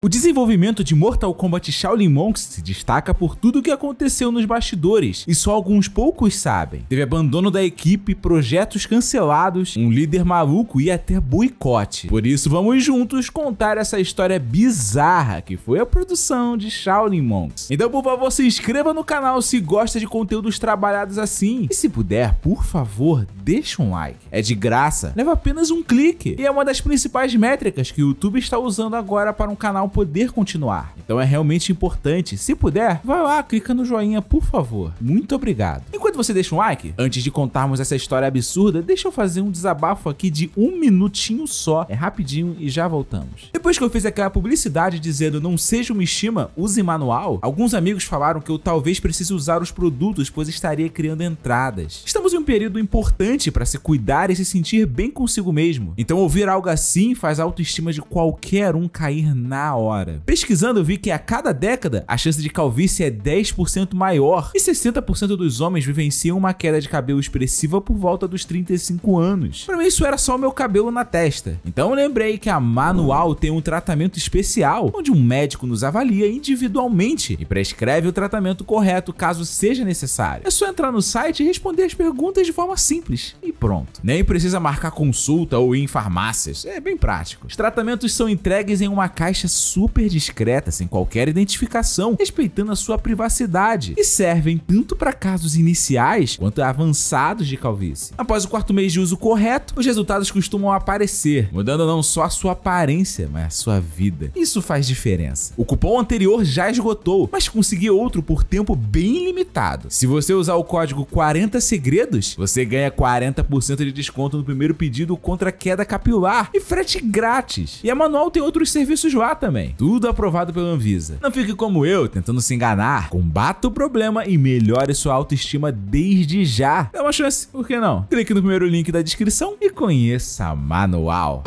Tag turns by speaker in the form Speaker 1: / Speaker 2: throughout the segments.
Speaker 1: O desenvolvimento de Mortal Kombat Shaolin Monks se destaca por tudo o que aconteceu nos bastidores, e só alguns poucos sabem. Teve abandono da equipe, projetos cancelados, um líder maluco e até boicote. Por isso, vamos juntos contar essa história bizarra que foi a produção de Shaolin Monks. Então, por favor, se inscreva no canal se gosta de conteúdos trabalhados assim. E se puder, por favor, deixa um like. É de graça, leva apenas um clique. E é uma das principais métricas que o YouTube está usando agora para um canal canal poder continuar. Então é realmente importante. Se puder, vai lá, clica no joinha, por favor. Muito obrigado. Enquanto você deixa um like, antes de contarmos essa história absurda, deixa eu fazer um desabafo aqui de um minutinho só. É rapidinho e já voltamos. Depois que eu fiz aquela publicidade dizendo não seja uma estima, use manual, alguns amigos falaram que eu talvez precise usar os produtos, pois estaria criando entradas. Estamos em um período importante para se cuidar e se sentir bem consigo mesmo. Então ouvir algo assim faz a autoestima de qualquer um cair na hora. Pesquisando, vi que a cada década a chance de calvície é 10% maior e 60% dos homens vivenciam uma queda de cabelo expressiva por volta dos 35 anos. Para mim, isso era só o meu cabelo na testa. Então lembrei que a Manual tem um tratamento especial, onde um médico nos avalia individualmente e prescreve o tratamento correto caso seja necessário. É só entrar no site e responder as perguntas de forma simples e pronto. Nem precisa marcar consulta ou ir em farmácias, é bem prático. Os tratamentos são entregues em uma caixa super discreta, sem qualquer identificação, respeitando a sua privacidade, e servem tanto para casos iniciais quanto avançados de calvície. Após o quarto mês de uso correto, os resultados costumam aparecer, mudando não só a sua aparência, mas a sua vida. Isso faz diferença. O cupom anterior já esgotou, mas consegui outro por tempo bem limitado. Se você usar o código 40 segredos, você ganha 40% de desconto no primeiro pedido contra queda capilar e frete grátis. E a Manual tem outros serviços lá também também. Tudo aprovado pela Anvisa. Não fique como eu, tentando se enganar. Combata o problema e melhore sua autoestima desde já. Dá uma chance, por que não? Clique no primeiro link da descrição e conheça manual.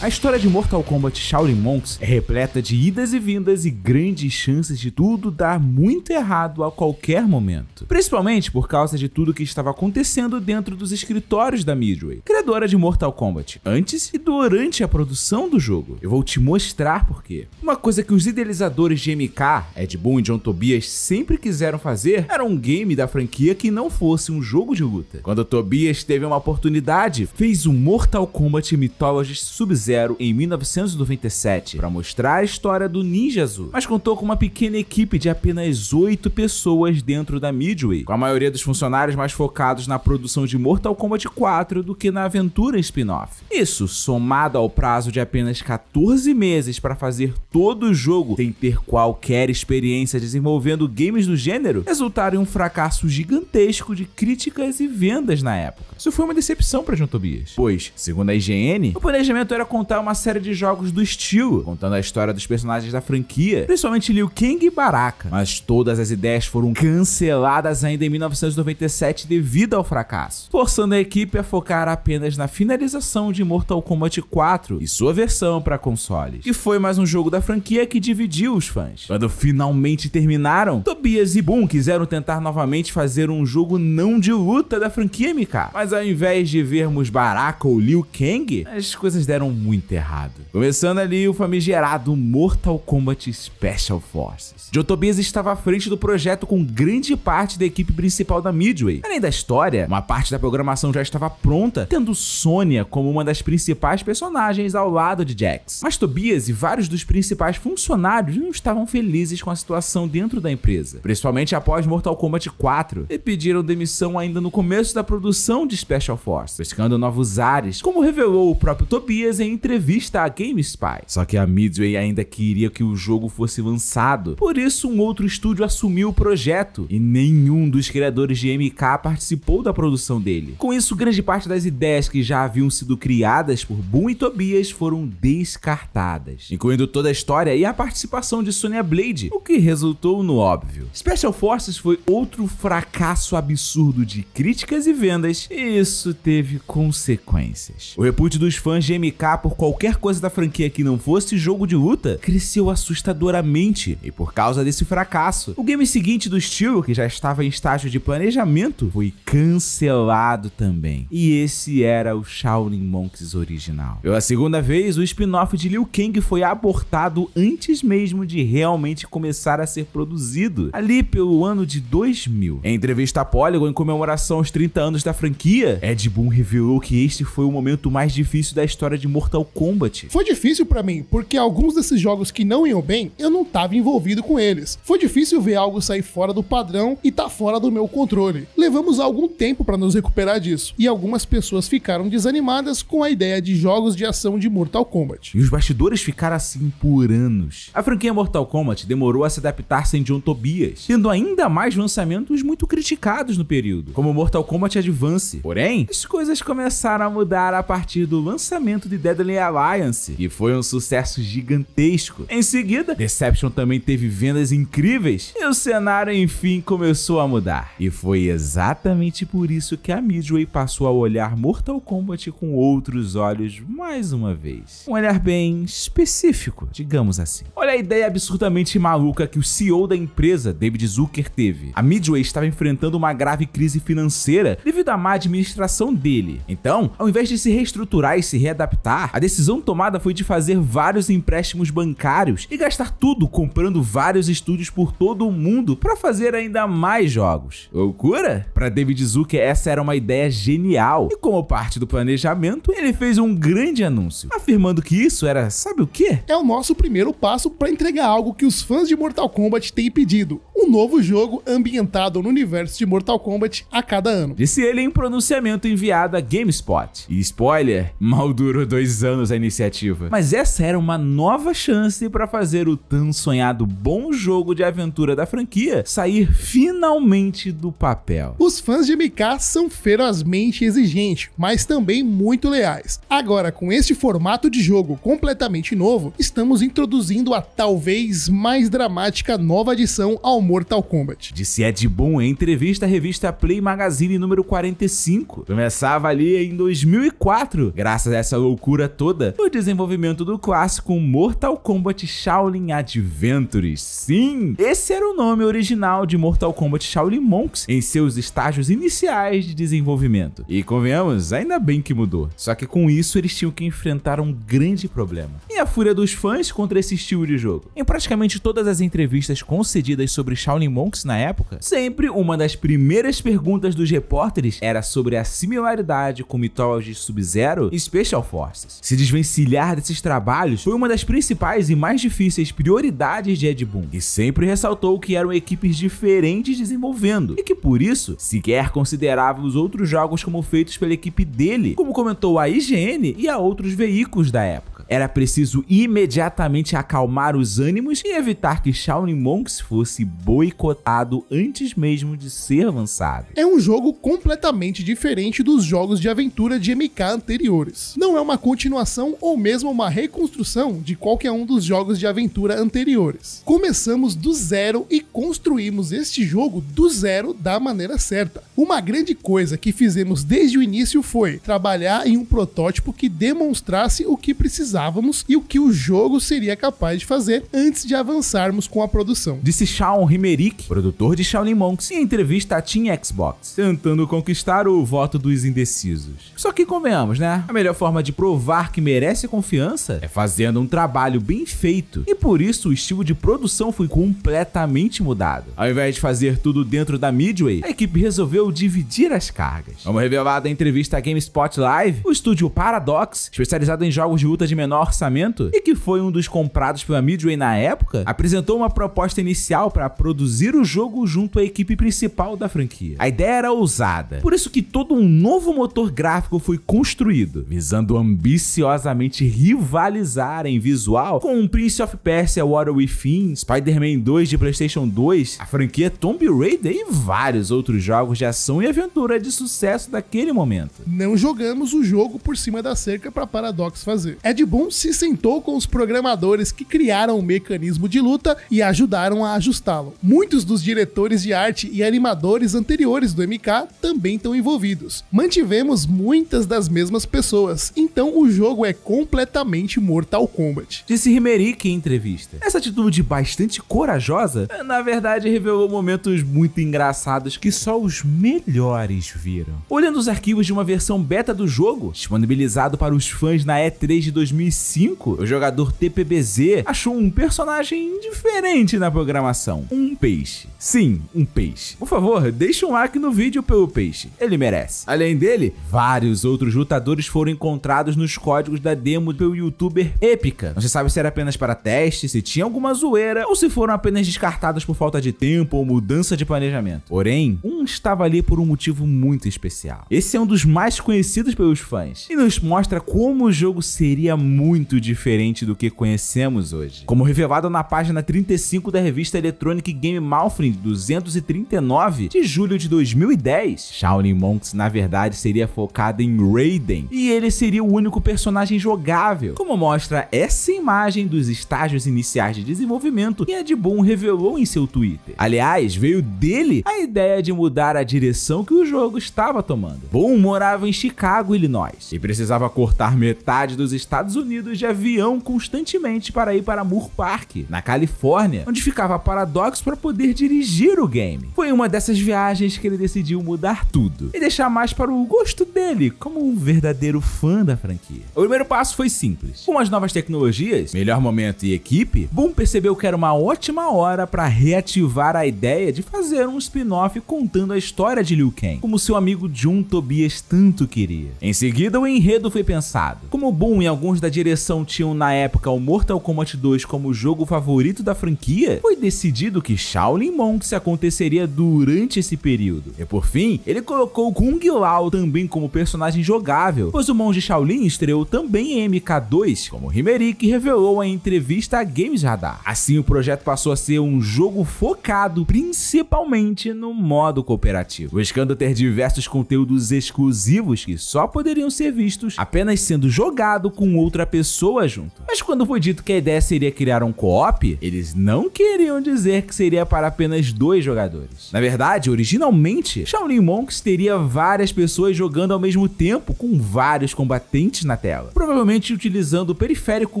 Speaker 1: história de Mortal Kombat Shaolin Monks é repleta de idas e vindas e grandes chances de tudo dar muito errado a qualquer momento. Principalmente por causa de tudo que estava acontecendo dentro dos escritórios da Midway, criadora de Mortal Kombat, antes e durante a produção do jogo. Eu vou te mostrar por quê. Uma coisa que os idealizadores de MK, Ed Boon e John Tobias sempre quiseram fazer era um game da franquia que não fosse um jogo de luta. Quando Tobias teve uma oportunidade, fez o um Mortal Kombat Mythologies Sub-Zero Zero em 1997 para mostrar a história do Ninja Azul, mas contou com uma pequena equipe de apenas oito pessoas dentro da Midway, com a maioria dos funcionários mais focados na produção de Mortal Kombat 4 do que na aventura spin-off. Isso, somado ao prazo de apenas 14 meses para fazer todo o jogo sem ter qualquer experiência desenvolvendo games do gênero, resultaram em um fracasso gigantesco de críticas e vendas na época. Isso foi uma decepção para John Tobias, pois, segundo a IGN, o planejamento era com contar uma série de jogos do estilo, contando a história dos personagens da franquia, principalmente Liu Kang e Baraka. Mas todas as ideias foram canceladas ainda em 1997 devido ao fracasso, forçando a equipe a focar apenas na finalização de Mortal Kombat 4 e sua versão para consoles, E foi mais um jogo da franquia que dividiu os fãs. Quando finalmente terminaram, Tobias e Boom quiseram tentar novamente fazer um jogo não de luta da franquia MK, mas ao invés de vermos Baraka ou Liu Kang, as coisas deram muito muito errado. Começando ali o famigerado Mortal Kombat Special Forces. Joe Tobias estava à frente do projeto com grande parte da equipe principal da Midway. Além da história, uma parte da programação já estava pronta, tendo Sônia como uma das principais personagens ao lado de Jax. Mas Tobias e vários dos principais funcionários não estavam felizes com a situação dentro da empresa, principalmente após Mortal Kombat 4, e pediram demissão ainda no começo da produção de Special Forces, buscando novos ares, como revelou o próprio Tobias em entrevista à GameSpy. Só que a Midway ainda queria que o jogo fosse lançado, por isso um outro estúdio assumiu o projeto e nenhum dos criadores de MK participou da produção dele. Com isso, grande parte das ideias que já haviam sido criadas por Boom e Tobias foram descartadas, incluindo toda a história e a participação de Sonya Blade, o que resultou no óbvio. Special Forces foi outro fracasso absurdo de críticas e vendas, e isso teve consequências. O repúdio dos fãs de MK por por qualquer coisa da franquia que não fosse jogo de luta, cresceu assustadoramente, e por causa desse fracasso, o game seguinte do estilo, que já estava em estágio de planejamento, foi cancelado também. E esse era o Shaolin Monks original. Pela segunda vez, o spin-off de Liu Kang foi abortado antes mesmo de realmente começar a ser produzido, ali pelo ano de 2000. Em entrevista à Polygon em comemoração aos 30 anos da franquia, Ed Boon revelou que este foi o momento mais difícil da história de Mortal Mortal Kombat.
Speaker 2: Foi difícil para mim, porque alguns desses jogos que não iam bem, eu não tava envolvido com eles. Foi difícil ver algo sair fora do padrão e tá fora do meu controle. Levamos algum tempo para nos recuperar disso, e algumas pessoas ficaram desanimadas com a ideia de jogos de ação de Mortal Kombat. E os bastidores ficaram assim
Speaker 1: por anos. A franquia Mortal Kombat demorou a se adaptar sem John Tobias, tendo ainda mais lançamentos muito criticados no período, como Mortal Kombat Advance. Porém, as coisas começaram a mudar a partir do lançamento de Deadly Family Alliance, que foi um sucesso gigantesco. Em seguida, Deception também teve vendas incríveis e o cenário enfim começou a mudar. E foi exatamente por isso que a Midway passou a olhar Mortal Kombat com outros olhos mais uma vez. Um olhar bem específico, digamos assim. Olha a ideia absurdamente maluca que o CEO da empresa, David Zucker, teve. A Midway estava enfrentando uma grave crise financeira devido à má administração dele. Então, ao invés de se reestruturar e se readaptar, a decisão tomada foi de fazer vários empréstimos bancários e gastar tudo comprando vários estúdios por todo o mundo para fazer ainda mais jogos. Loucura? Para David Zucker, essa era uma ideia genial, e como parte do planejamento, ele fez um grande anúncio, afirmando que isso era, sabe o
Speaker 2: quê? É o nosso primeiro passo para entregar algo que os fãs de Mortal Kombat têm pedido, um novo jogo ambientado no universo de Mortal Kombat a cada ano. Disse ele em pronunciamento enviado a GameSpot.
Speaker 1: E spoiler, mal durou dois anos a iniciativa.
Speaker 2: Mas essa era uma nova
Speaker 1: chance para fazer o tão sonhado bom jogo de aventura da franquia sair
Speaker 2: finalmente do
Speaker 1: papel.
Speaker 2: Os fãs de MK são ferozmente exigentes, mas também muito leais. Agora, com este formato de jogo completamente novo, estamos introduzindo a talvez mais dramática nova adição ao mundo Mortal Kombat.
Speaker 1: Disse é Ed Boon em entrevista à revista Play Magazine número 45. Começava ali em 2004, graças a essa loucura toda, o desenvolvimento do clássico Mortal Kombat Shaolin Adventures. Sim, esse era o nome original de Mortal Kombat Shaolin Monks em seus estágios iniciais de desenvolvimento. E convenhamos, ainda bem que mudou. Só que com isso eles tinham que enfrentar um grande problema. E a fúria dos fãs contra esse estilo de jogo. Em praticamente todas as entrevistas concedidas sobre Shaolin Monks na época, sempre uma das primeiras perguntas dos repórteres era sobre a similaridade com mitologias Sub-Zero e Special Forces. Se desvencilhar desses trabalhos foi uma das principais e mais difíceis prioridades de Ed Boon, e sempre ressaltou que eram equipes diferentes desenvolvendo, e que por isso sequer considerava os outros jogos como feitos pela equipe dele, como comentou a IGN e a outros veículos da época. Era preciso imediatamente acalmar os ânimos e evitar que Shaolin Monks fosse boicotado antes mesmo de ser lançado.
Speaker 2: É um jogo completamente diferente dos jogos de aventura de MK anteriores. Não é uma continuação ou mesmo uma reconstrução de qualquer um dos jogos de aventura anteriores. Começamos do zero e construímos este jogo do zero da maneira certa. Uma grande coisa que fizemos desde o início foi trabalhar em um protótipo que demonstrasse o que precisava e o que o jogo seria capaz de fazer antes de avançarmos com a produção.
Speaker 1: Disse Shawn Rimerick, produtor de Shaolin Monks, em entrevista à Team Xbox, tentando conquistar o voto dos indecisos. Só que convenhamos, né? A melhor forma de provar que merece confiança é fazendo um trabalho bem feito. E por isso o estilo de produção foi completamente mudado. Ao invés de fazer tudo dentro da Midway, a equipe resolveu dividir as cargas. Como revelado em entrevista à GameSpot Live, o estúdio Paradox, especializado em jogos de luta de menor menor orçamento e que foi um dos comprados pela Midway na época, apresentou uma proposta inicial para produzir o jogo junto à equipe principal da franquia. A ideia era ousada, por isso que todo um novo motor gráfico foi construído, visando ambiciosamente rivalizar em visual com o Prince of Persia Water Within, Spider-Man 2 de PlayStation 2, a franquia Tomb Raider e vários outros jogos de ação e aventura de sucesso daquele momento.
Speaker 2: Não jogamos o jogo por cima da cerca para Paradox fazer. É de bom se sentou com os programadores que criaram o mecanismo de luta e ajudaram a ajustá-lo. Muitos dos diretores de arte e animadores anteriores do MK também estão envolvidos. Mantivemos muitas das mesmas pessoas, então o jogo é completamente Mortal Kombat. Disse Rimerick
Speaker 1: em entrevista. Essa atitude
Speaker 2: bastante corajosa, na verdade, revelou momentos muito
Speaker 1: engraçados que só os melhores viram. Olhando os arquivos de uma versão beta do jogo, disponibilizado para os fãs na E3 de 2020, 2005, o jogador TPBZ achou um personagem diferente na programação. Um peixe. Sim, um peixe. Por favor, deixe um like no vídeo pelo peixe. Ele merece. Além dele, vários outros lutadores foram encontrados nos códigos da demo pelo youtuber Épica. Não se sabe se era apenas para teste, se tinha alguma zoeira ou se foram apenas descartados por falta de tempo ou mudança de planejamento. Porém, um estava ali por um motivo muito especial. Esse é um dos mais conhecidos pelos fãs e nos mostra como o jogo seria muito muito diferente do que conhecemos hoje. Como revelado na página 35 da revista Electronic Game Malfring 239 de julho de 2010, Shaolin Monks na verdade seria focado em Raiden e ele seria o único personagem jogável, como mostra essa imagem dos estágios iniciais de desenvolvimento que Ed Boon revelou em seu Twitter. Aliás, veio dele a ideia de mudar a direção que o jogo estava tomando. Boon morava em Chicago, Illinois, e precisava cortar metade dos Estados Unidos de avião constantemente para ir para Moore Park, na Califórnia, onde ficava Paradox para poder dirigir o game. Foi uma dessas viagens que ele decidiu mudar tudo e deixar mais para o gosto dele, como um verdadeiro fã da franquia. O primeiro passo foi simples. Com as novas tecnologias, melhor momento e equipe, Boom percebeu que era uma ótima hora para reativar a ideia de fazer um spin-off contando a história de Liu Kang, como seu amigo Jun Tobias tanto queria. Em seguida, o enredo foi pensado. Como Boom e alguns da direção tinham na época o Mortal Kombat 2 como jogo favorito da franquia, foi decidido que Shaolin Monks aconteceria durante esse período. E por fim, ele colocou Kung Lao também como personagem jogável, pois o monge Shaolin estreou também em MK2, como Rimerick revelou em entrevista a Games Radar. Assim, o projeto passou a ser um jogo focado principalmente no modo cooperativo, buscando ter diversos conteúdos exclusivos que só poderiam ser vistos apenas sendo jogado com outras outra pessoa junto. Mas quando foi dito que a ideia seria criar um co-op, eles não queriam dizer que seria para apenas dois jogadores. Na verdade, originalmente, Shaolin Monks teria várias pessoas jogando ao mesmo tempo com vários combatentes na tela, provavelmente utilizando o periférico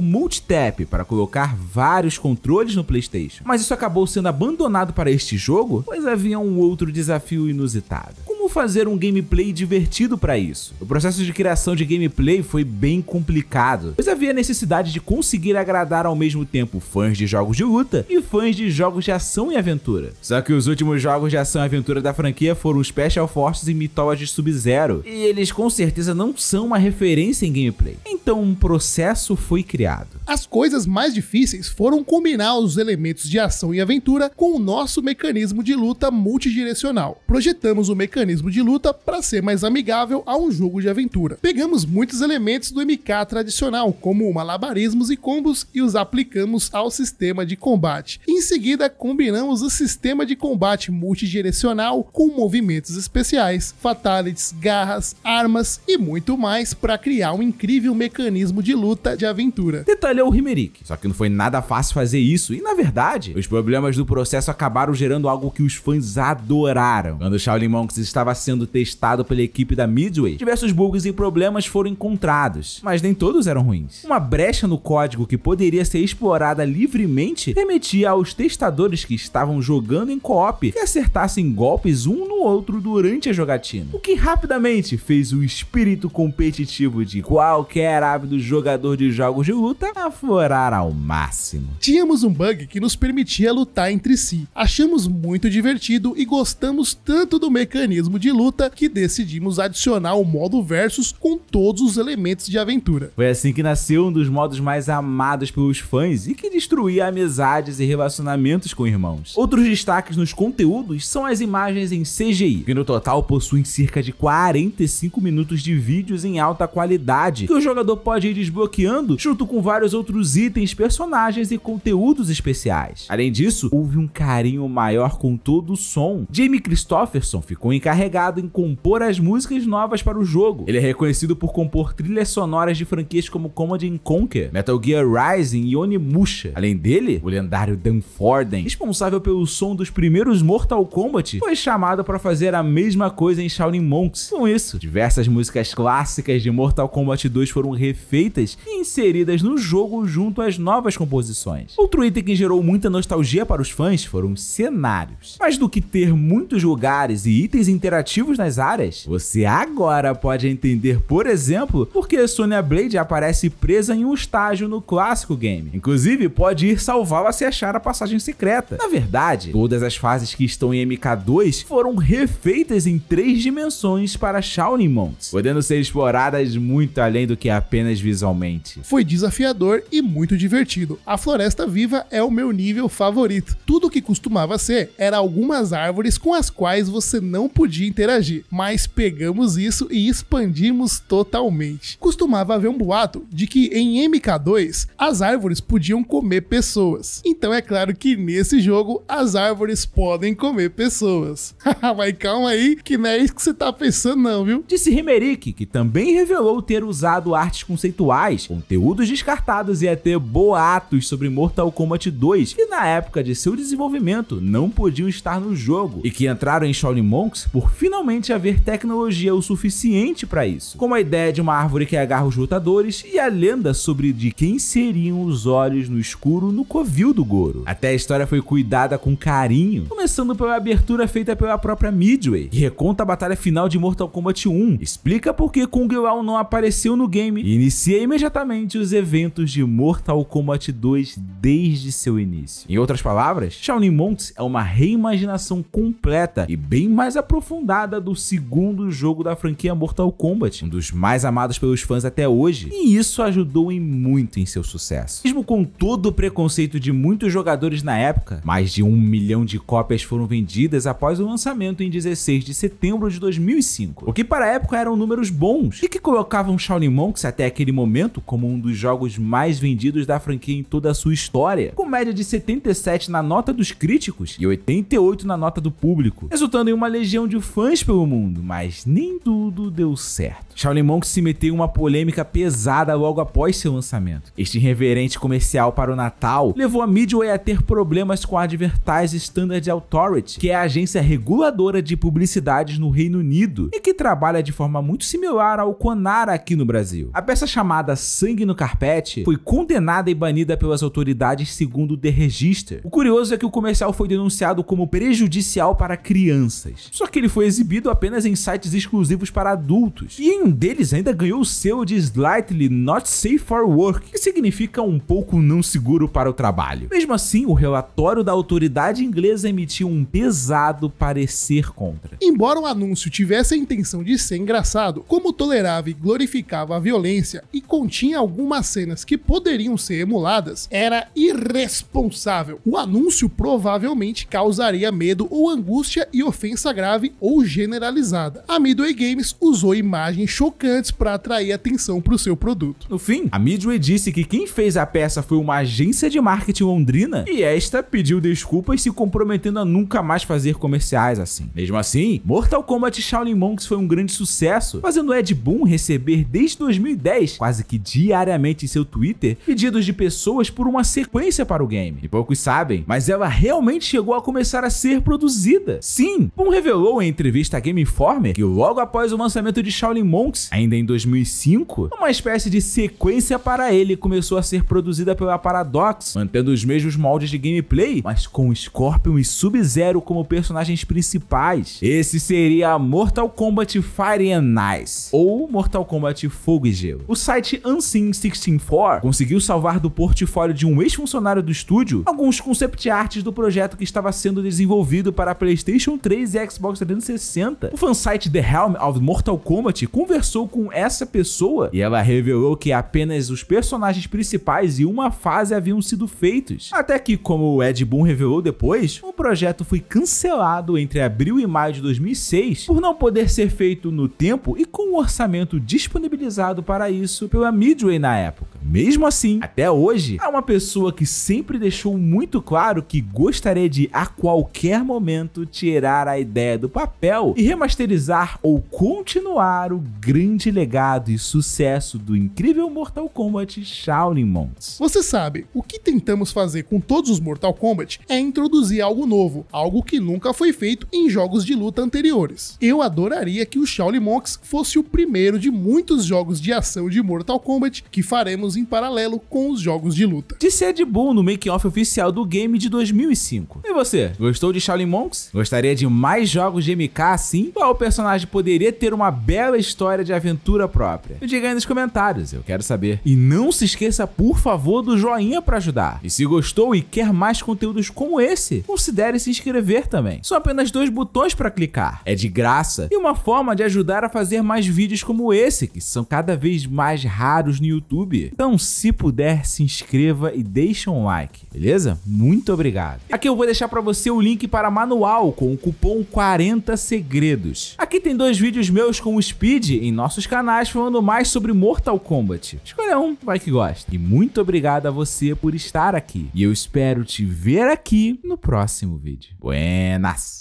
Speaker 1: Multitap para colocar vários controles no PlayStation. Mas isso acabou sendo abandonado para este jogo, pois havia um outro desafio inusitado fazer um gameplay divertido para isso? O processo de criação de gameplay foi bem complicado, pois havia necessidade de conseguir agradar ao mesmo tempo fãs de jogos de luta e fãs de jogos de ação e aventura. Só que os últimos jogos de ação e aventura da franquia foram Special Forces e Mythology Sub-Zero, e eles com certeza não são uma
Speaker 2: referência em gameplay. Então um processo foi criado. As coisas mais difíceis foram combinar os elementos de ação e aventura com o nosso mecanismo de luta multidirecional. Projetamos o mecanismo realismo de luta para ser mais amigável a um jogo de aventura. Pegamos muitos elementos do MK tradicional, como malabarismos e combos, e os aplicamos ao sistema de combate. Em seguida, combinamos o sistema de combate multidirecional com movimentos especiais, fatalities, garras, armas e muito mais para criar um incrível mecanismo de luta de aventura.
Speaker 1: Detalhe é o Rimerick, só que não foi nada fácil fazer isso, e na verdade, os problemas do processo acabaram gerando algo que os fãs adoraram. Quando o Shaolin Monks estava estava sendo testado pela equipe da Midway, diversos bugs e problemas foram encontrados, mas nem todos eram ruins. Uma brecha no código que poderia ser explorada livremente permitia aos testadores que estavam jogando em co-op que acertassem golpes um no outro durante a jogatina, o que rapidamente fez o espírito competitivo de qualquer ávido jogador de jogos de luta aflorar ao máximo.
Speaker 2: Tínhamos um bug que nos permitia lutar entre si. Achamos muito divertido e gostamos tanto do mecanismo de luta que decidimos adicionar o modo versus com todos os elementos de aventura.
Speaker 1: Foi assim que nasceu um dos modos mais amados pelos fãs e que destruía amizades e relacionamentos com irmãos. Outros destaques nos conteúdos são as imagens em CGI, que no total possuem cerca de 45 minutos de vídeos em alta qualidade, que o jogador pode ir desbloqueando junto com vários outros itens, personagens e conteúdos especiais. Além disso, houve um carinho maior com todo o som. Jamie Christopherson ficou encarregado encarregado em compor as músicas novas para o jogo. Ele é reconhecido por compor trilhas sonoras de franquias como Command Conquer, Metal Gear Rising e Onimusha. Além dele, o lendário Dan Forden, responsável pelo som dos primeiros Mortal Kombat, foi chamado para fazer a mesma coisa em Shaolin Monks. Com isso, diversas músicas clássicas de Mortal Kombat 2 foram refeitas e inseridas no jogo junto às novas composições. Outro item que gerou muita nostalgia para os fãs foram os cenários. Mais do que ter muitos lugares e itens interativos comparativos nas áreas. Você agora pode entender, por exemplo, por que Sonya Blade aparece presa em um estágio no clássico game. Inclusive, pode ir salvá-la se achar a passagem secreta. Na verdade, todas as fases que estão em MK2 foram refeitas em três dimensões para Shaolin Monks, podendo ser exploradas muito além do que é apenas visualmente.
Speaker 2: Foi desafiador e muito divertido. A Floresta Viva é o meu nível favorito. Tudo o que costumava ser era algumas árvores com as quais você não podia podia interagir, mas pegamos isso e expandimos totalmente. Costumava haver um boato de que em MK2 as árvores podiam comer pessoas. Então é claro que nesse jogo as árvores podem comer pessoas. mas calma aí, que não é isso que você tá pensando não, viu? Disse Rimerick,
Speaker 1: que também revelou ter usado artes conceituais, conteúdos descartados e até boatos sobre Mortal Kombat 2, que na época de seu desenvolvimento não podiam estar no jogo, e que entraram em Shaolin Monks por finalmente haver tecnologia o suficiente para isso, como a ideia de uma árvore que agarra os lutadores e a lenda sobre de quem seriam os olhos no escuro no covil do Goro. Até a história foi cuidada com carinho, começando pela abertura feita pela própria Midway, que reconta a batalha final de Mortal Kombat 1, explica por que Kung Lao não apareceu no game e inicia imediatamente os eventos de Mortal Kombat 2 desde seu início. Em outras palavras, Shaolin Monks é uma reimaginação completa e bem mais aprofundada Fundada do segundo jogo da franquia Mortal Kombat, um dos mais amados pelos fãs até hoje, e isso ajudou em muito em seu sucesso. Mesmo com todo o preconceito de muitos jogadores na época, mais de um milhão de cópias foram vendidas após o lançamento em 16 de setembro de 2005, o que para a época eram números bons e que colocavam Shaolin Monks até aquele momento como um dos jogos mais vendidos da franquia em toda a sua história, com média de 77 na nota dos críticos e 88 na nota do público, resultando em uma legião de fãs pelo mundo, mas nem tudo deu certo. Shaolin Monk se meteu em uma polêmica pesada logo após seu lançamento. Este irreverente comercial para o Natal levou a Midway a ter problemas com a Advertise Standard Authority, que é a agência reguladora de publicidades no Reino Unido e que trabalha de forma muito similar ao Conara aqui no Brasil. A peça chamada Sangue no Carpete foi condenada e banida pelas autoridades segundo The Register. O curioso é que o comercial foi denunciado como prejudicial para crianças. Só que ele foi foi exibido apenas em sites exclusivos para adultos, e em um deles ainda ganhou o selo de Slightly Not Safe for Work, que significa um pouco não seguro para o trabalho. Mesmo assim, o relatório da autoridade inglesa emitiu um pesado parecer contra.
Speaker 2: Embora o anúncio tivesse a intenção de ser engraçado, como tolerava e glorificava a violência e continha algumas cenas que poderiam ser emuladas, era irresponsável. O anúncio provavelmente causaria medo ou angústia e ofensa grave ou ou generalizada. A Midway Games usou imagens chocantes para atrair atenção para o seu produto. No fim, a Midway disse que quem fez a peça foi uma agência de marketing
Speaker 1: londrina e esta pediu desculpas se comprometendo a nunca mais fazer comerciais assim. Mesmo assim, Mortal Kombat Shaolin Monks foi um grande sucesso, fazendo Ed Boon receber desde 2010, quase que diariamente em seu Twitter, pedidos de pessoas por uma sequência para o game. E poucos sabem, mas ela realmente chegou a começar a ser produzida. Sim, Boon revelou entre entrevista à Game Informer que logo após o lançamento de Shaolin Monks, ainda em 2005, uma espécie de sequência para ele começou a ser produzida pela Paradox, mantendo os mesmos moldes de gameplay, mas com Scorpion e Sub-Zero como personagens principais. Esse seria Mortal Kombat Fire and Ice, ou Mortal Kombat Fogo e Gelo. O site Unseen164 conseguiu salvar do portfólio de um ex-funcionário do estúdio alguns concept arts do projeto que estava sendo desenvolvido para PlayStation 3 e Xbox 360 360. O fansite The Helm of Mortal Kombat conversou com essa pessoa e ela revelou que apenas os personagens principais e uma fase haviam sido feitos. Até que, como o Ed Boon revelou depois, o projeto foi cancelado entre abril e maio de 2006 por não poder ser feito no tempo e com o um orçamento disponibilizado para isso pela Midway na época. Mesmo assim, até hoje, há uma pessoa que sempre deixou muito claro que gostaria de a qualquer momento tirar a ideia do papel e remasterizar ou continuar o grande legado e sucesso
Speaker 2: do incrível Mortal Kombat Shaolin Monks. Você sabe, o que tentamos fazer com todos os Mortal Kombat é introduzir algo novo, algo que nunca foi feito em jogos de luta anteriores. Eu adoraria que o Shaolin Monks fosse o primeiro de muitos jogos de ação de Mortal Kombat que faremos em paralelo com os jogos de luta. De Ed Boon no making-off oficial do game de 2005.
Speaker 1: E você, gostou
Speaker 2: de Shaolin Monks?
Speaker 1: Gostaria de mais jogos de MK assim? Qual personagem poderia ter uma bela história de aventura própria? Me diga aí nos comentários, eu quero saber. E não se esqueça, por favor, do joinha para ajudar. E se gostou e quer mais conteúdos como esse, considere se inscrever também. São apenas dois botões para clicar. É de graça e uma forma de ajudar a fazer mais vídeos como esse, que são cada vez mais raros no YouTube. Então, se puder, se inscreva e deixe um like, beleza? Muito obrigado. Aqui eu vou deixar para você o link para manual com o cupom 40 segredos. Aqui tem dois vídeos meus com o Speed em nossos canais falando mais sobre Mortal Kombat. Escolha um, vai que gosta. E muito obrigado a você por estar aqui. E eu espero te ver aqui no próximo vídeo. Buenas!